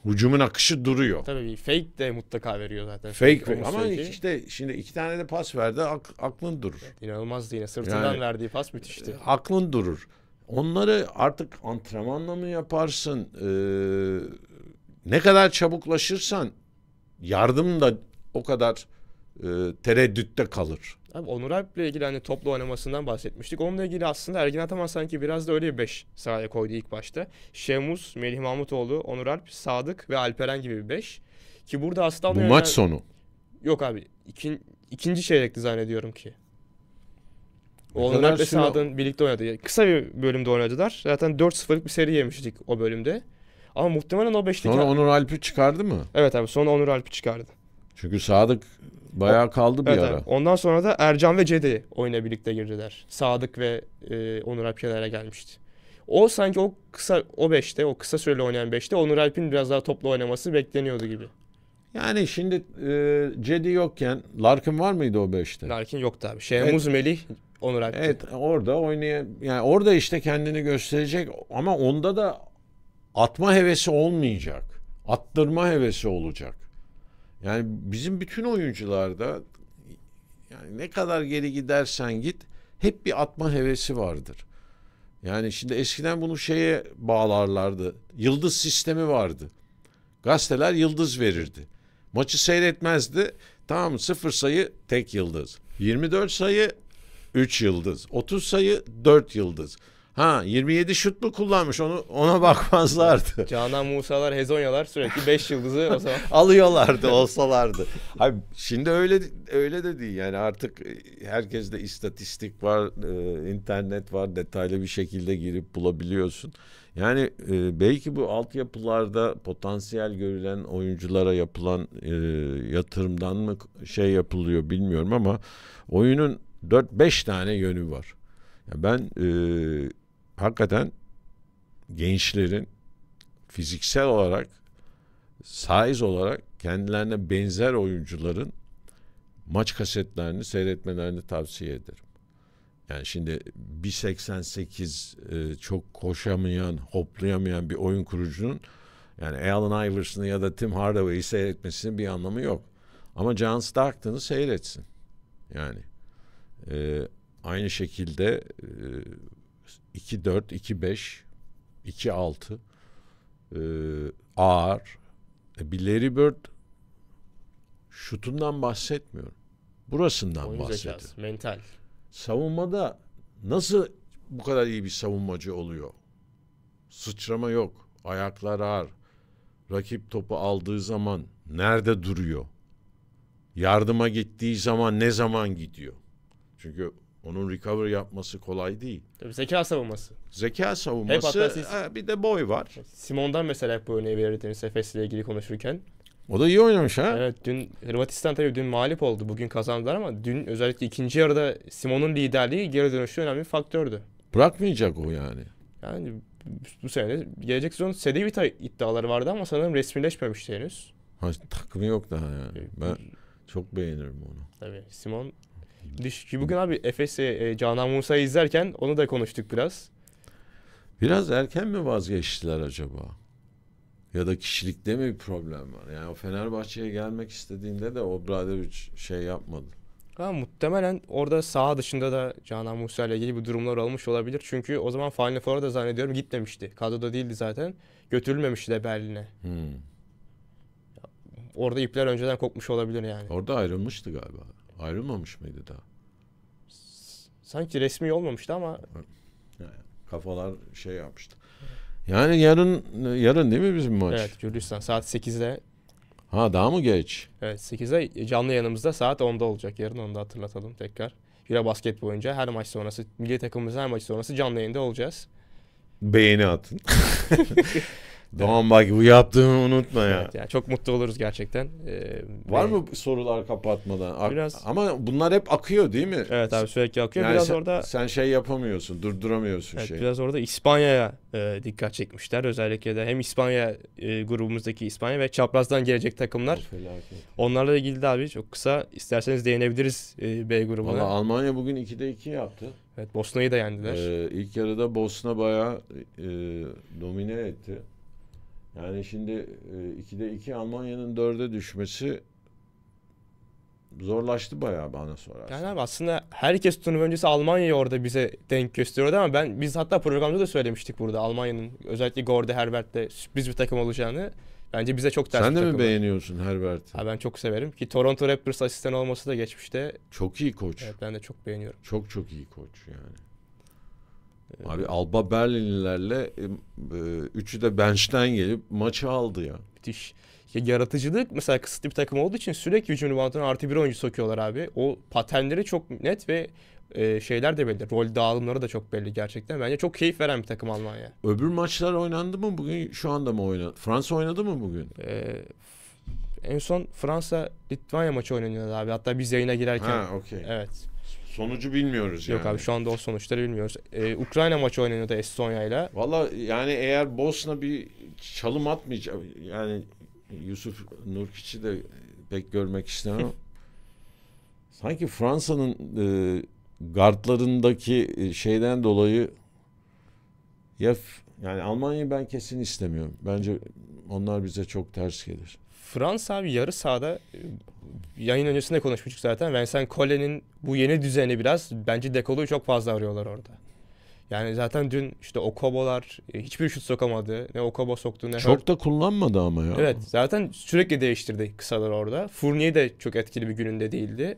hücumun akışı duruyor. Tabii fake de mutlaka veriyor zaten. Fake, fake. ama fake. işte şimdi iki tane de pas verdi ak, aklın durur. Evet, inanılmazdı yine sırtından yani, verdiği pas müthişti. E, aklın durur. Onları artık antrenmanla mı yaparsın? Eee ne kadar çabuklaşırsan yardım da o kadar e, tereddütte kalır. Abi Onur Alp'le ilgili hani toplu oynamasından bahsetmiştik. Onunla ilgili aslında Ergin Ataman sanki biraz da öyle bir beş sahaya koydu ilk başta. Şemuz, Melih Mahmutoğlu, Onur Alp, Sadık ve Alperen gibi bir beş. Ki burada aslında... Bu maç yönel... sonu. Yok abi. Ikin, ikinci çeyrekti zannediyorum ki. Onur Alp ve Sadık'ın birlikte oynadı. Kısa bir bölümde oynadılar. Zaten 4-0'lık bir seri yemiştik o bölümde. Ama muhtemelen o 5'teki... Sonra Onur Alp'i çıkardı mı? Evet abi sonra Onur Alp'i çıkardı. Çünkü Sadık bayağı kaldı bir evet, ara. Abi. Ondan sonra da Ercan ve Cedi oyuna birlikte girdiler. Sadık ve e, Onur Alp kenara gelmişti. O sanki o kısa o 5'te o kısa süreli oynayan 5'te Onur Alp'in biraz daha toplu oynaması bekleniyordu gibi. Yani şimdi e, Cedi yokken Larkin var mıydı o 5'te? Larkin yoktu abi. Şey evet. Melih Onur Alp. Evet orada oynayan yani orada işte kendini gösterecek ama onda da atma hevesi olmayacak. Attırma hevesi olacak. Yani bizim bütün oyuncularda yani ne kadar geri gidersen git hep bir atma hevesi vardır. Yani şimdi eskiden bunu şeye bağlarlardı. Yıldız sistemi vardı. Gazeteler yıldız verirdi. Maçı seyretmezdi. Tamam sıfır sayı tek yıldız. 24 sayı 3 yıldız. 30 sayı 4 yıldız. Ha 27 şut mu kullanmış onu ona bakmazlardı. [laughs] Canan Musalar, Hezonyalar sürekli 5 yıldızı o zaman [laughs] alıyorlardı olsalardı. Abi şimdi öyle öyle de değil yani artık e, herkeste istatistik var, e, internet var, detaylı bir şekilde girip bulabiliyorsun. Yani e, belki bu altyapılarda potansiyel görülen oyunculara yapılan e, yatırımdan mı şey yapılıyor bilmiyorum ama oyunun 4-5 tane yönü var. ben e, hakikaten gençlerin fiziksel olarak size olarak kendilerine benzer oyuncuların maç kasetlerini seyretmelerini tavsiye ederim. Yani şimdi 1.88 e, çok koşamayan, hoplayamayan bir oyun kurucunun yani Allen Iverson'ı ya da Tim Hardaway'ı seyretmesinin bir anlamı yok. Ama John Stockton'ı seyretsin. Yani e, aynı şekilde e, 2-4, 2-5, 2-6 e, ağır. E, bir Larry Bird şutundan bahsetmiyorum. Burasından Oyun bahsediyorum. mental. Savunmada nasıl bu kadar iyi bir savunmacı oluyor? Sıçrama yok. Ayaklar ağır. Rakip topu aldığı zaman nerede duruyor? Yardıma gittiği zaman ne zaman gidiyor? Çünkü onun recover yapması kolay değil. Tabii zeka savunması. Zeka savunması. Hep ha, bir de boy var. Simon'dan mesela hep bu örneği verirdiniz Efes'le ilgili konuşurken. O da iyi oynamış ha. Evet dün Hırvatistan tabii dün mağlup oldu. Bugün kazandılar ama dün özellikle ikinci yarıda Simon'un liderliği geri dönüşü önemli bir faktördü. Bırakmayacak o yani. Yani bu sene gelecek sezon Sedevita iddiaları vardı ama sanırım resmileşmemişti henüz. Ha, takımı yok daha yani. Ben çok beğenirim onu. Tabii Simon ki Bugün abi Efes'e e, Canan Musa'yı izlerken onu da konuştuk biraz. Biraz erken mi vazgeçtiler acaba? Ya da kişilikte mi bir problem var? Yani o Fenerbahçe'ye gelmek istediğinde de O Obradovic şey yapmadı. Ha, muhtemelen orada sağ dışında da Canan Musa ile ilgili bu durumlar olmuş olabilir. Çünkü o zaman Final Four'a da zannediyorum gitmemişti. Kadroda değildi zaten. Götürülmemişti de Berlin'e. Hmm. Orada ipler önceden kopmuş olabilir yani. Orada ayrılmıştı galiba. Ayrılmamış mıydı daha? Sanki resmi olmamıştı ama kafalar şey yapmıştı. Yani yarın yarın değil mi bizim maç? Evet Gürcistan saat 8'de. Ha daha mı geç? Evet 8'de canlı yanımızda saat 10'da olacak yarın onu da hatırlatalım tekrar. Euro basket boyunca her maç sonrası milli takımımızın her maç sonrası canlı yayında olacağız. Beğeni atın. [laughs] Doğan bak bu yaptığını unutma ya. Evet, yani çok mutlu oluruz gerçekten. Ee, Var ve... mı sorular kapatmadan? Ak- biraz. Ama bunlar hep akıyor değil mi? Evet abi sürekli akıyor. Yani biraz sen, orada sen şey yapamıyorsun, durduramıyorsun evet, şeyi. Biraz orada İspanya'ya e, dikkat çekmişler. Özellikle de hem İspanya e, grubumuzdaki İspanya ve çaprazdan gelecek takımlar. Onlarla ilgili de abi çok kısa isterseniz değinebiliriz e, B grubuna. Valla Almanya bugün 2'de 2 yaptı. Evet Bosna'yı da yendiler. Ee, ilk yarıda Bosna bayağı e, e domine etti. Yani şimdi 2'de e, 2 Almanya'nın 4'e düşmesi zorlaştı bayağı bana sorarsın. Yani abi aslında herkes turnuva öncesi Almanya'yı orada bize denk gösteriyordu ama ben biz hatta programda da söylemiştik burada Almanya'nın özellikle Gorde Herbert'te sürpriz bir takım olacağını. Bence bize çok ters Sen de mi beğeniyorsun Herbert'i? Ha, ben çok severim ki Toronto Raptors asistan olması da geçmişte. Çok iyi koç. Evet ben de çok beğeniyorum. Çok çok iyi koç yani. Abi Alba Berlinlilerle e, üçü de bench'ten gelip maçı aldı ya. Müthiş. Ya yaratıcılık mesela kısıtlı bir takım olduğu için sürekli hücum ribantına artı bir oyuncu sokuyorlar abi. O patenleri çok net ve e, şeyler de belli. Rol dağılımları da çok belli gerçekten. Bence çok keyif veren bir takım Almanya. Öbür maçlar oynandı mı bugün? Şu anda mı oynadı? Fransa oynadı mı bugün? Ee, en son Fransa Litvanya maçı oynanıyordu abi. Hatta biz yayına girerken. Ha, okay. Evet. Sonucu bilmiyoruz Yok yani. abi şu anda o sonuçları bilmiyoruz. Ee, Ukrayna maçı oynanıyordu Estonya ile. Valla yani eğer Bosna bir çalım atmayacak yani Yusuf Nurkiç'i de pek görmek istemem. [laughs] Sanki Fransa'nın e, gardlarındaki e, şeyden dolayı ya yani Almanya'yı ben kesin istemiyorum. Bence onlar bize çok ters gelir. Fransa abi yarı sahada e, yayın öncesinde konuşmuştuk zaten. Vincent Colle'nin bu yeni düzeni biraz bence dekoluyu çok fazla arıyorlar orada. Yani zaten dün işte Okobo'lar e, hiçbir şut sokamadı. Ne Okobo soktu ne Çok da kullanmadı ama ya. Evet zaten sürekli değiştirdi kısalar orada. Fournier de çok etkili bir gününde değildi.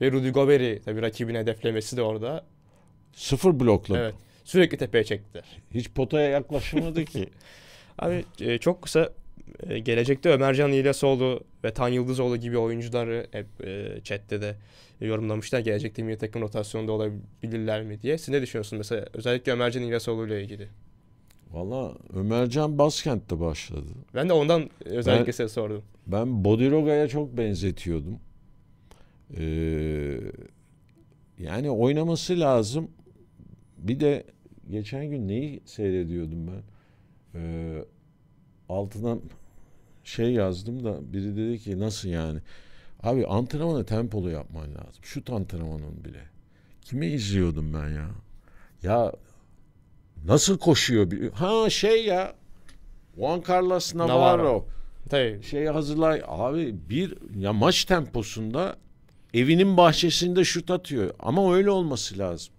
Ve Rudy Gobert'i tabii rakibin hedeflemesi de orada. Sıfır blokla. Evet. Sürekli tepeye çekti. Hiç potaya yaklaşmadı ki. [laughs] Abi e, çok kısa e, gelecekte Ömercan İlyasoğlu ve Tan Yıldızoğlu gibi oyuncuları hep e, chatte de yorumlamışlar. Gelecekte milli takım rotasyonda olabilirler mi diye. Siz ne düşünüyorsunuz mesela özellikle Ömercan İlyasoğlu ile ilgili? Valla Ömercan Baskent'te başladı. Ben de ondan özellikle size sordum. Ben Bodiroga'ya çok benzetiyordum. Ee, yani oynaması lazım. Bir de geçen gün neyi seyrediyordum ben? Ee, altından şey yazdım da biri dedi ki nasıl yani? Abi antrenmanı tempolu yapman lazım. Şut antrenmanın bile. Kimi izliyordum ben ya? Ya nasıl koşuyor? Bir... Ha şey ya. Juan Carlos Navarro. Navarro. Şey hazırlay. Abi bir ya maç temposunda evinin bahçesinde şut atıyor. Ama öyle olması lazım.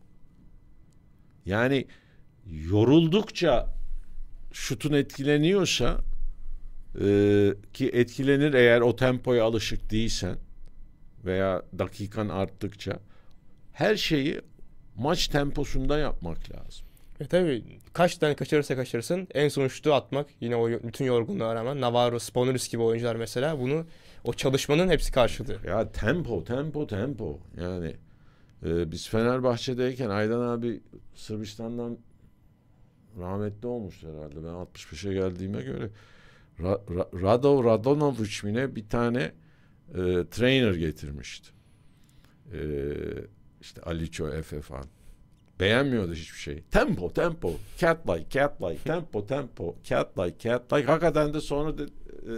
Yani yoruldukça şutun etkileniyorsa ee, ki etkilenir eğer o tempoya alışık değilsen veya dakikan arttıkça her şeyi maç temposunda yapmak lazım. E tabi kaç tane kaçırırsa kaçırsın en sonuçta atmak yine o bütün yorgunluğa rağmen Navarro, Sponulis gibi oyuncular mesela bunu o çalışmanın hepsi karşıladı. Ya tempo, tempo, tempo. Yani e, biz Fenerbahçe'deyken Aydan abi Sırbistan'dan rahmetli olmuştu herhalde. Ben 65'e geldiğime göre Radov Radonovic mi ne bir tane e, trainer getirmişti. E, işte Aliço Efe falan. Beğenmiyordu hiçbir şey. Tempo, tempo. Cat like, cat like. Tempo, tempo. Cat like, cat like. Hakikaten de sonra da, e,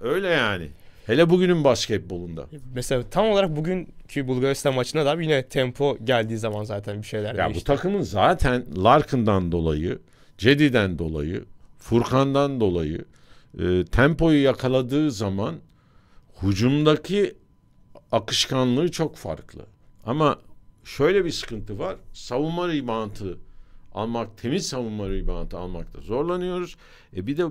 öyle yani. Hele bugünün basketbolunda. Mesela tam olarak bugünkü Bulgaristan maçına da yine tempo geldiği zaman zaten bir şeyler ya değişti. Bu takımın zaten Larkin'dan dolayı, Cedi'den dolayı, Furkan'dan dolayı e, tempoyu yakaladığı zaman hucumdaki akışkanlığı çok farklı. Ama şöyle bir sıkıntı var. Savunma ribantı almak, temiz savunma ribantı almakta zorlanıyoruz. E bir de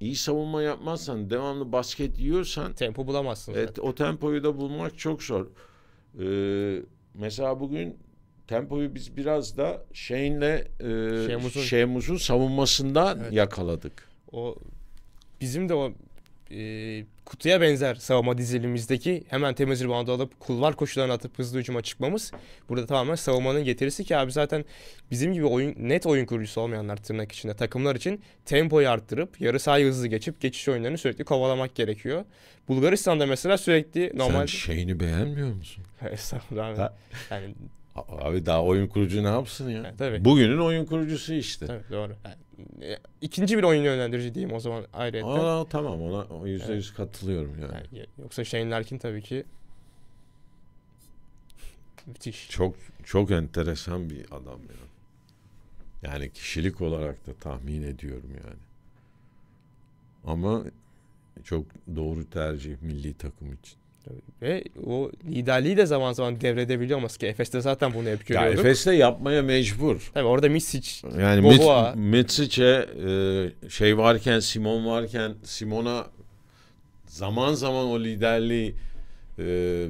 iyi savunma yapmazsan, devamlı basket yiyorsan tempo bulamazsın. E, zaten. o tempoyu da bulmak çok zor. Ee, mesela bugün tempoyu biz biraz da şeyinle e, Şemuz'un savunmasından evet. yakaladık. O bizim de o e, kutuya benzer savunma dizilimizdeki hemen temiz ribandı alıp kulvar koşularını atıp hızlı hücuma çıkmamız burada tamamen savunmanın getirisi ki abi zaten bizim gibi oyun net oyun kurucusu olmayanlar tırnak içinde takımlar için tempoyu arttırıp yarı sahayı hızlı geçip geçiş oyunlarını sürekli kovalamak gerekiyor. Bulgaristan'da mesela sürekli normal... Sen şeyini beğenmiyor musun? [laughs] Estağfurullah Yani Abi daha oyun kurucu ne yapsın ya? Evet, tabii. Bugünün oyun kurucusu işte. Tabii, doğru. Yani e, ikinci bir oyun yönlendirici diyeyim o zaman ayrıca. Aa tamam ona yüzde yüz katılıyorum yani. yani. E, yoksa Shane Larkin tabii ki müthiş. Çok çok enteresan bir adam ya. Yani kişilik olarak da tahmin ediyorum yani. Ama çok doğru tercih milli takım için. Ve o liderliği de zaman zaman devredebiliyor ki? Efes'te zaten bunu hep görüyorduk. Ya Efes'te yapmaya mecbur. Tabii orada Misic, yani Boboa. Misic'e e, şey varken, Simon varken, Simon'a zaman zaman o liderliği e,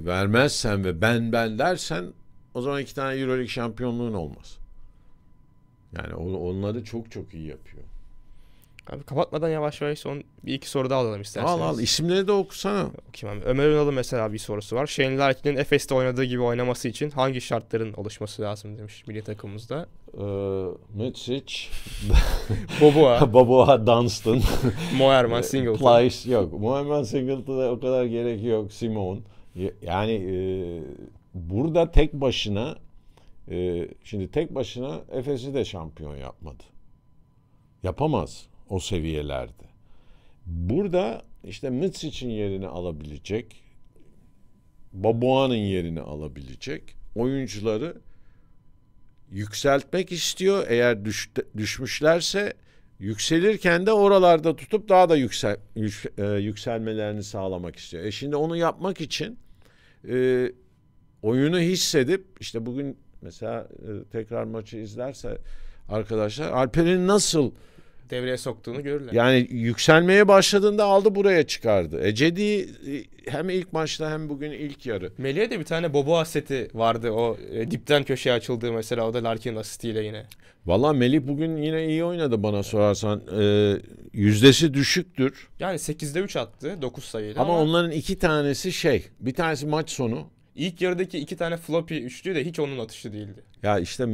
vermezsen ve ben ben dersen o zaman iki tane Euroleague şampiyonluğun olmaz. Yani onları çok çok iyi yapıyor. Abi kapatmadan yavaş yavaş son bir iki soru daha alalım isterseniz. Al al isimleri de okusana. Okuyayım abi. Ömer Ünal'ın mesela bir sorusu var. Shane Larkin'in Efes'te oynadığı gibi oynaması için hangi şartların oluşması lazım demiş milli takımımızda. Ee, Mitsic, [laughs] Boboa, [laughs] Boboa, Dunstan, [laughs] Moerman, ee, Singleton. Plyce yok. Moerman, Singleton'a o kadar gerek yok. Simon. Yani e, burada tek başına e, şimdi tek başına Efes'i de şampiyon yapmadı. Yapamaz o seviyelerde. Burada işte için yerini alabilecek, Babuan'ın yerini alabilecek oyuncuları yükseltmek istiyor. Eğer düş, düşmüşlerse yükselirken de oralarda tutup daha da yüksel, yük, e, yükselmelerini sağlamak istiyor. E şimdi onu yapmak için e, oyunu hissedip işte bugün mesela e, tekrar maçı izlerse arkadaşlar Alper'in nasıl devreye soktuğunu görürler. Yani yükselmeye başladığında aldı buraya çıkardı. E Cedi e, hem ilk maçta hem bugün ilk yarı. Melih'e de bir tane Bobo aseti vardı o e, dipten köşeye açıldığı mesela o da Larkin asistiyle yine. Valla Melih bugün yine iyi oynadı bana sorarsan. E, yüzdesi düşüktür. Yani 8'de 3 attı 9 sayıyla. Ama, ama onların iki tanesi şey bir tanesi maç sonu. İlk yarıdaki iki tane floppy üçlü de hiç onun atışı değildi. Ya işte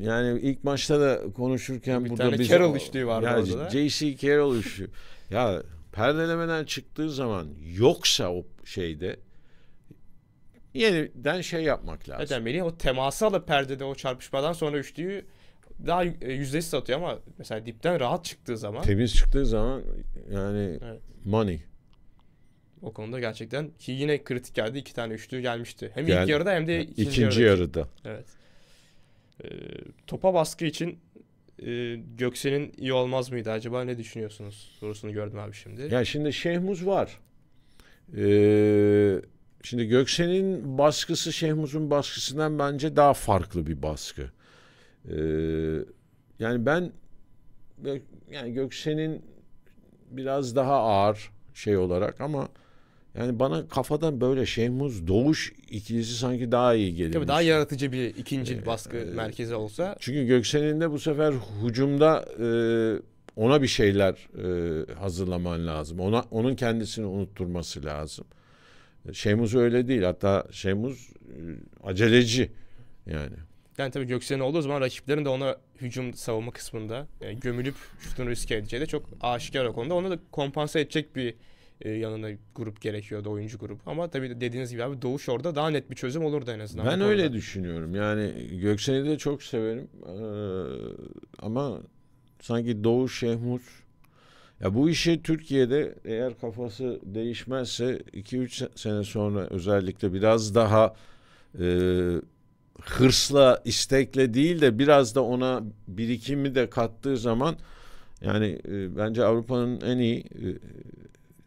yani ilk maçta da konuşurken bir burada tane Carroll üçlüğü vardı yani orada JC Carroll üçlüğü. ya perdelemeden çıktığı zaman yoksa o şeyde yeniden şey yapmak lazım. Neden Melih? O teması alıp perdede o çarpışmadan sonra üçlüyü daha e, yüzdesi satıyor ama mesela dipten rahat çıktığı zaman. Temiz çıktığı zaman yani evet. money. O konuda gerçekten ki yine kritik geldi. iki tane üçlü gelmişti. Hem Gel, ilk yarıda hem de ikinci, ikinci yarıda. yarıda. Evet. Ee, topa baskı için e, Göksel'in iyi olmaz mıydı acaba ne düşünüyorsunuz sorusunu gördüm abi şimdi. Ya şimdi Şehmuz var. Ee, şimdi Göksel'in baskısı Şehmuz'un baskısından bence daha farklı bir baskı. Ee, yani ben yani Göksel'in biraz daha ağır şey olarak ama yani bana kafadan böyle Şehmuz Doğuş ikilisi sanki daha iyi geliyor. Tabii daha yaratıcı bir ikinci ee, baskı e, merkezi olsa. Çünkü Göksel'in de bu sefer hücumda e, ona bir şeyler e, hazırlaman lazım. Ona onun kendisini unutturması lazım. Şehmuz öyle değil. Hatta Şehmuz e, aceleci yani. Yani tabii Göksel'in olduğu zaman rakiplerin de ona hücum savunma kısmında e, gömülüp şutunu riske edeceği de çok aşikar o konuda. Onu da kompansa edecek bir e, yanına grup gerekiyordu oyuncu grup. Ama tabii dediğiniz gibi abi Doğuş orada daha net bir çözüm olurdu en azından. Ben öyle düşünüyorum. Yani Göksel'i de çok severim. Ee, ama sanki Doğuş Şehmut ya bu işi Türkiye'de eğer kafası değişmezse 2-3 sene sonra özellikle biraz daha e, hırsla, istekle değil de biraz da ona birikimi de kattığı zaman yani e, bence Avrupa'nın en iyi e,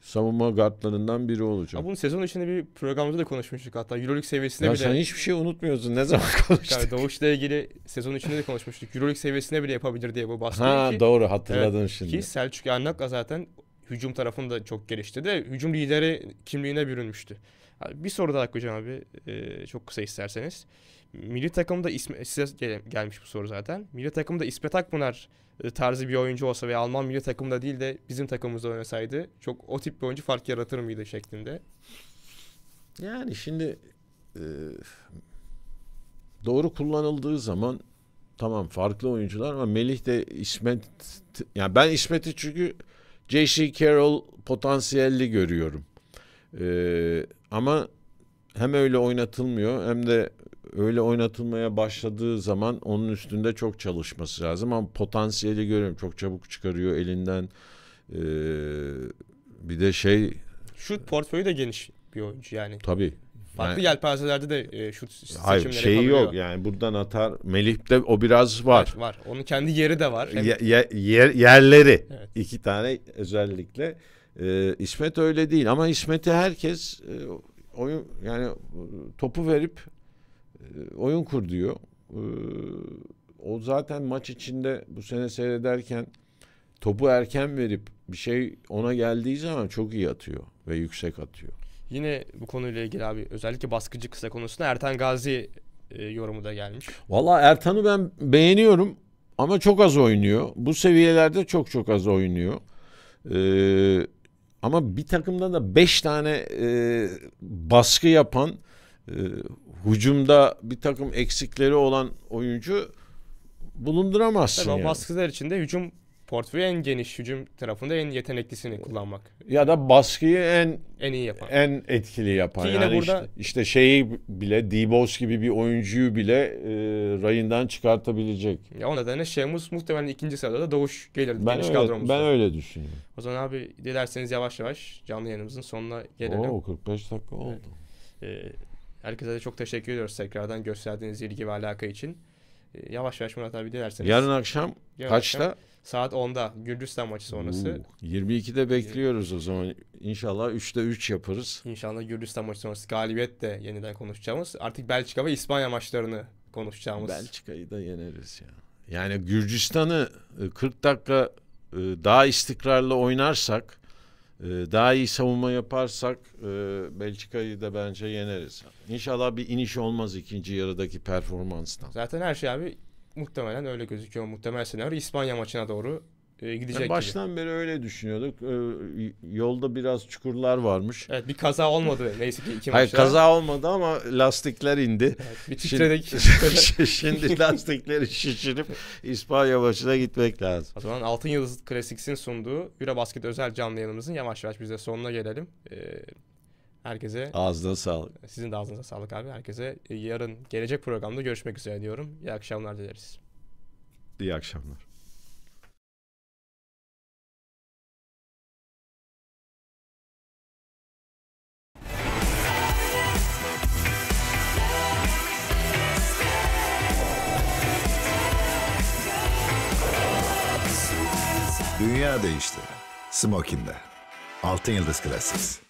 savunma gardlarından biri olacak. Ya bunun sezon içinde bir programda da konuşmuştuk hatta Euroleague seviyesine ya bile. Sen hiçbir şey unutmuyorsun ne zaman konuştuk. Yani doğuşla ilgili sezon içinde de konuşmuştuk. Euroleague seviyesine bile yapabilir diye bu baskı. Ha ki, doğru hatırladın evet, şimdi. Ki Selçuk Yarnak'la zaten hücum tarafını da çok gelişti de hücum lideri kimliğine bürünmüştü. Bir soru daha koyacağım abi. Ee, çok kısa isterseniz. Milli takımda isme size gel, gelmiş bu soru zaten. Milli takımda İsmet Akpınar e, tarzı bir oyuncu olsa veya Alman milli takımda değil de bizim takımımızda oynasaydı çok o tip bir oyuncu fark yaratır mıydı şeklinde. Yani şimdi e, doğru kullanıldığı zaman tamam farklı oyuncular ama Melih de İsmet yani ben İsmet'i çünkü J.C. Carroll potansiyelli görüyorum. Ee, ama hem öyle oynatılmıyor hem de öyle oynatılmaya başladığı zaman onun üstünde çok çalışması lazım. Ama potansiyeli görüyorum. Çok çabuk çıkarıyor elinden. Ee, bir de şey... Şut portföyü de geniş bir oyuncu yani. Tabii. Farklı yani, yelpazelerde de e, şut seçimleri Hayır şeyi yapabiliyor. yok yani buradan atar. Melih'te o biraz var. Evet, var. Onun kendi yeri de var. Hem... Ye, ye, yer, yerleri. Evet. iki tane özellikle. E, İsmet öyle değil ama İsmet'e herkes e, oyun yani e, topu verip e, oyun kur diyor. E, o zaten maç içinde bu sene seyrederken topu erken verip bir şey ona geldiği zaman çok iyi atıyor ve yüksek atıyor. Yine bu konuyla ilgili abi özellikle baskıcı kısa konusunda Ertan Gazi e, yorumu da gelmiş. Valla Ertan'ı ben beğeniyorum ama çok az oynuyor. Bu seviyelerde çok çok az oynuyor. Ee, ama bir takımda da 5 tane e, baskı yapan, e, hücumda bir takım eksikleri olan oyuncu bulunduramazsın. Tabii yani. o baskılar içinde hücum portföyü en geniş hücum tarafında en yeteneklisini kullanmak. Ya da baskıyı en en iyi yapan. En etkili yapan. Ki yine yani burada işte, işte şeyi bile Dibos gibi bir oyuncuyu bile e, rayından çıkartabilecek. Ya o nedenle Şemus muhtemelen ikinci sırada da Doğuş gelirdi Ben geniş öyle, ben öyle düşünüyorum. O zaman abi dilerseniz yavaş yavaş canlı yayınımızın sonuna gelelim. Oo 45 dakika oldu. Ee, herkese de çok teşekkür ediyoruz tekrardan gösterdiğiniz ilgi ve alaka için. Ee, yavaş yavaş Murat abi dilerseniz. Yarın akşam Yarın kaçta? Akşam, Saat 10'da Gürcistan maçı sonrası. Oo, 22'de bekliyoruz o zaman. İnşallah 3'te 3 yaparız. İnşallah Gürcistan maçı sonrası galibiyet de yeniden konuşacağımız. Artık Belçika ve İspanya maçlarını konuşacağımız. Belçika'yı da yeneriz ya. Yani Gürcistan'ı 40 e, dakika e, daha istikrarlı oynarsak, e, daha iyi savunma yaparsak Belçika'yı da bence yeneriz. İnşallah bir iniş olmaz ikinci yarıdaki performanstan. Zaten her şey abi muhtemelen öyle gözüküyor. Muhtemel senaryo İspanya maçına doğru e, gidecek yani Baştan gibi. beri öyle düşünüyorduk. E, yolda biraz çukurlar varmış. Evet bir kaza olmadı neyse ki iki maçta. Hayır kaza olmadı ama lastikler indi. Evet, bir titredik. Şimdi, [laughs] şimdi lastikleri şişirip İspanya maçına gitmek lazım. O zaman Altın Yıldız Klasik'sin sunduğu Eurobasket özel canlı yayınımızın yavaş yavaş bize sonuna gelelim. Ee, Herkese ağzına sağlık. Sizin de ağzınıza sağlık abi. Herkese e, yarın gelecek programda görüşmek üzere diyorum. İyi akşamlar dileriz. İyi akşamlar. Dünya değişti. Smoking'de. Altın Yıldız Klasiks.